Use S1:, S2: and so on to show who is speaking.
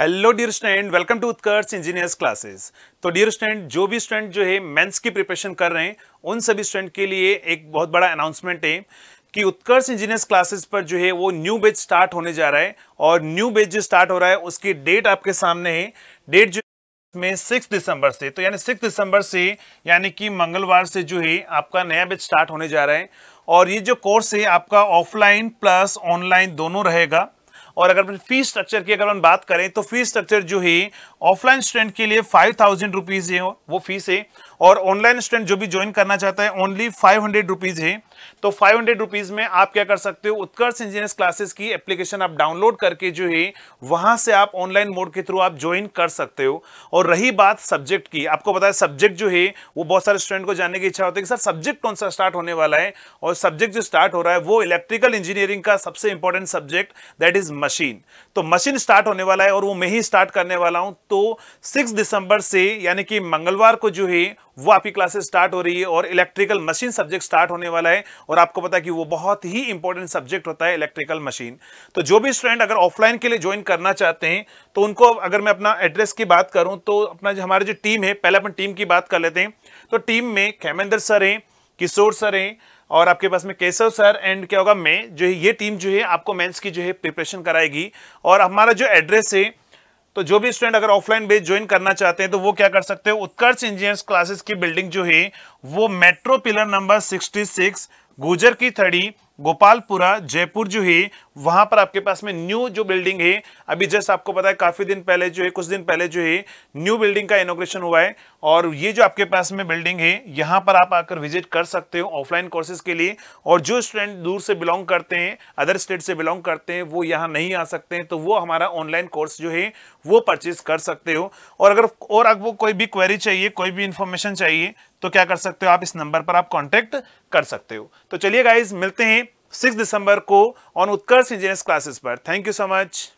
S1: hello dear student welcome to Utkarsh engineers classes तो dear student जो भी स्टूडेंट जो है मेंस की प्रिपरेशन कर रहे हैं उन सभी स्टूडेंट के लिए एक बहुत बड़ा अनाउंसमेंट है कि उत्कर्ष इंजीनियर्स क्लासेस पर जो है वो न्यू बेच स्टार्ट होने जा रहा है और न्यू बेच जो स्टार्ट हो रहा है उसकी डेट आपके सामने है डेट जो में सिक्स दिसंबर से तो यानी सिक्स दिसंबर से यानी कि मंगलवार से जो है आपका नया बेच स्टार्ट होने जा रहा है और ये जो कोर्स है आपका ऑफलाइन प्लस ऑनलाइन दोनों रहेगा और अगर फीस स्ट्रक्चर की अगर हम बात करें तो फीस स्ट्रक्चर जो है ऑफलाइन स्टूडेंट के लिए फाइव थाउजेंड रुपीज है वो फीस है और ऑनलाइन स्टूडेंट जो भी ज्वाइन करना चाहता है ओनली फाइव हंड्रेड रुपीज़ है तो फाइव हंड्रेड रुपीज़ में आप क्या कर सकते हो उत्कर्ष इंजीनियर क्लासेस की एप्लीकेशन आप डाउनलोड करके जो है वहां से आप ऑनलाइन मोड के थ्रू आप ज्वाइन कर सकते हो और रही बात सब्जेक्ट की आपको पता है सब्जेक्ट जो है वो बहुत सारे स्टूडेंट को जानने की इच्छा होती है कि सर सब्जेक्ट कौन सा स्टार्ट होने वाला है और सब्जेक्ट जो स्टार्ट हो रहा है वो इलेक्ट्रिकल इंजीनियरिंग का सबसे important subject that is machine तो मशीन स्टार्ट होने वाला है और वो मैं ही स्टार्ट करने वाला हूं तो सिक्स दिसंबर से यानी कि मंगलवार को जो है वो आपकी क्लासेस स्टार्ट हो रही है और इलेक्ट्रिकल मशीन सब्जेक्ट स्टार्ट होने वाला है और आपको पता है कि वो बहुत ही इंपॉर्टेंट सब्जेक्ट होता है इलेक्ट्रिकल मशीन तो जो भी स्टूडेंट अगर ऑफलाइन के लिए ज्वाइन करना चाहते हैं तो उनको अगर मैं अपना एड्रेस की बात करूं तो अपना जो हमारी जो टीम है पहले अपन टीम की बात कर लेते हैं तो टीम में खेमेंद्र सर हैं किशोर सर हैं और आपके पास में केशव सर एंड क्या होगा मैं जो है ये टीम जो है आपको मेंस की जो है प्रिपरेशन कराएगी और हमारा जो एड्रेस है तो जो भी स्टूडेंट अगर ऑफलाइन बेस ज्वाइन करना चाहते हैं तो वो क्या कर सकते हैं उत्कर्ष इंजीनियर्स क्लासेस की बिल्डिंग जो है वो metro pillar number sixty six Gujar की थड़ी गोपालपुरा जयपुर जो है वहां पर आपके पास में न्यू जो बिल्डिंग है अभी जस्ट आपको पता है काफी दिन पहले जो है कुछ दिन पहले जो है न्यू बिल्डिंग का इनोग्रेशन हुआ है और ये जो आपके पास में बिल्डिंग है यहाँ पर आप आकर विजिट कर सकते हो ऑफलाइन कोर्सेज के लिए और जो स्टूडेंट दूर से बिलोंग करते हैं अदर स्टेट से बिलोंग करते हैं वो यहाँ नहीं आ सकते हैं तो वो हमारा ऑनलाइन कोर्स जो है वो परचेज कर सकते हो और अगर और आपको कोई भी क्वेरी चाहिए कोई भी इंफॉर्मेशन चाहिए तो क्या कर सकते हो आप इस नंबर पर आप कॉन्टेक्ट कर सकते हो तो चलिए गाइज मिलते हैं सिक्स दिसंबर को ऑन उत्कर्ष इंजीनियर्स क्लासेस पर थैंक यू सो मच